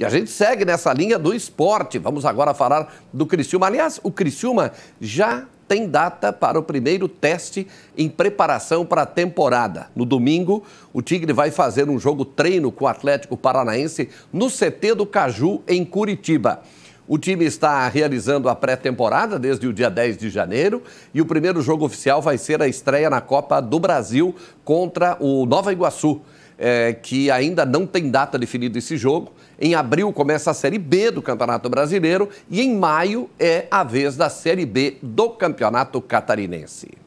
E a gente segue nessa linha do esporte. Vamos agora falar do Criciúma. Aliás, o Criciúma já tem data para o primeiro teste em preparação para a temporada. No domingo, o Tigre vai fazer um jogo treino com o Atlético Paranaense no CT do Caju, em Curitiba. O time está realizando a pré-temporada desde o dia 10 de janeiro e o primeiro jogo oficial vai ser a estreia na Copa do Brasil contra o Nova Iguaçu é, que ainda não tem data definida esse jogo. Em abril começa a Série B do Campeonato Brasileiro e em maio é a vez da Série B do Campeonato Catarinense.